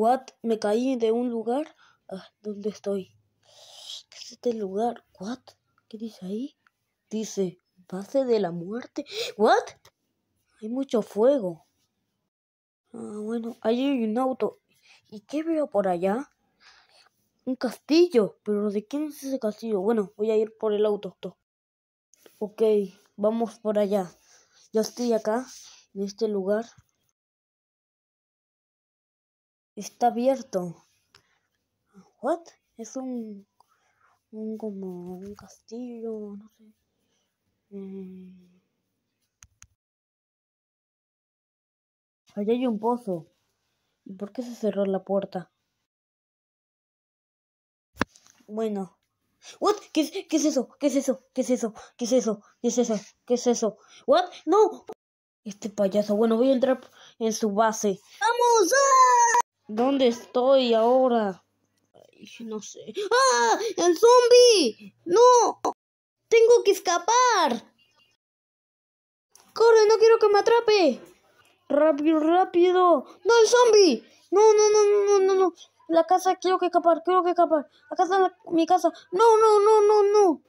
What? Me caí de un lugar. Ah, ¿Dónde estoy? ¿Qué es este lugar? What? ¿Qué dice ahí? Dice, base de la muerte. What? Hay mucho fuego. Ah, bueno, ahí hay un auto. ¿Y qué veo por allá? Un castillo. ¿Pero de quién es ese castillo? Bueno, voy a ir por el auto. Ok, vamos por allá. Ya estoy acá, en este lugar está abierto. What? Es un, un como un castillo, no sé. Mm. Allá hay un pozo. ¿Y por qué se cerró la puerta? Bueno. What? ¿Qué es, eso? ¿Qué es eso? ¿Qué es eso? ¿Qué es eso? ¿Qué es eso? ¿Qué es eso? What? No. Este payaso. Bueno, voy a entrar en su base. ¡Vamos! ¿Dónde estoy ahora? no sé. ¡Ah! ¡El zombi! ¡No! ¡Tengo que escapar! ¡Corre! ¡No quiero que me atrape! ¡Rápido, rápido! ¡No, el zombie! ¡No, no, no, no, no, no! La casa, quiero que escapar, quiero que escapar. La casa, mi casa. ¡No, no, no, no, no!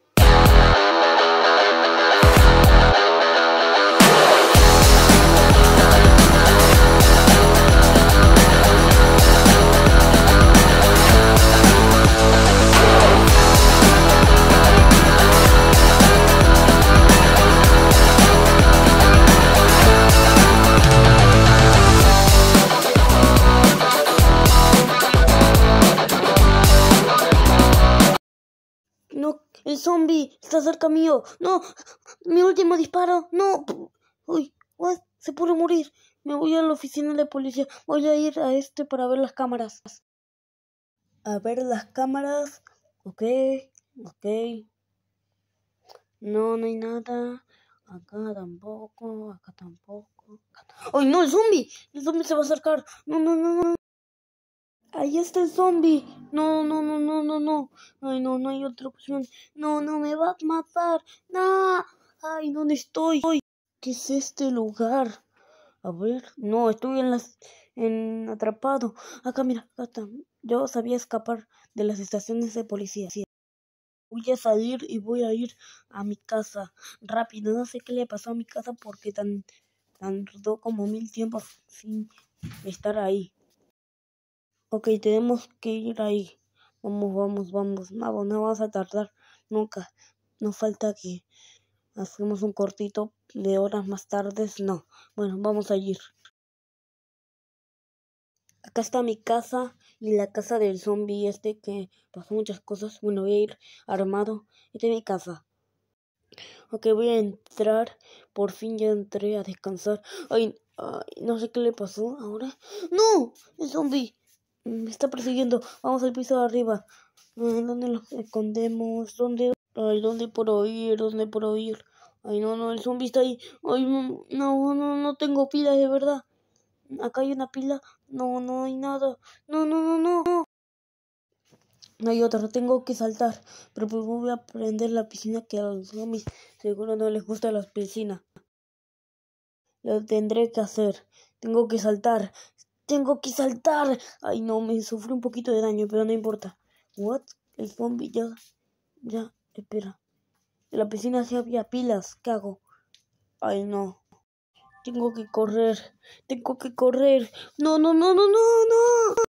El zombie está cerca mío. No, mi último disparo. No. Uy, se puede morir. Me voy a la oficina de policía. Voy a ir a este para ver las cámaras. A ver las cámaras. Ok, ok. No, no hay nada. Acá tampoco, acá tampoco. ¡Ay, no, el zombie! El zombie se va a acercar. No, no, no, no. Ahí está el zombie. No, no, no, no, no, no. Ay, no, no hay otra opción. No, no, me va a matar. No. Ay, ¿dónde estoy? ¿Qué es este lugar? A ver. No, estoy en las... En atrapado. Acá, mira, acá está. Yo sabía escapar de las estaciones de policía. Voy a salir y voy a ir a mi casa. Rápido, no sé qué le pasó a mi casa porque tan, tan tardó como mil tiempos sin estar ahí. Ok, tenemos que ir ahí. Vamos, vamos, vamos. no pues, vamos a tardar nunca. No falta que hacemos un cortito de horas más tardes. No. Bueno, vamos a ir. Acá está mi casa y la casa del zombie este que pasó muchas cosas. Bueno, voy a ir armado. Esta es mi casa. Ok, voy a entrar. Por fin ya entré a descansar. Ay, ay no sé qué le pasó ahora. ¡No! ¡El zombi. Mm, me está persiguiendo. Vamos al piso de arriba. Mm, ¿Dónde lo escondemos? ¿Dónde? Ay, ¿dónde por oír? ¿Dónde por oír? Ay, no, no, el zombi está ahí. Ay, no, no, no, no tengo pilas, de verdad. Acá hay una pila. No, no hay nada. No, no, no, no. No, hay otra. Tengo que saltar. Pero pues voy a prender la piscina que a los zombies seguro no les gusta las piscinas. Lo tendré que hacer. Tengo que saltar. Tengo que saltar. Ay, no, me sufrí un poquito de daño, pero no importa. What? El zombie ya. Ya, espera. En la piscina se había pilas. ¿Qué hago? Ay, no. Tengo que correr. Tengo que correr. No, no, no, no, no, no.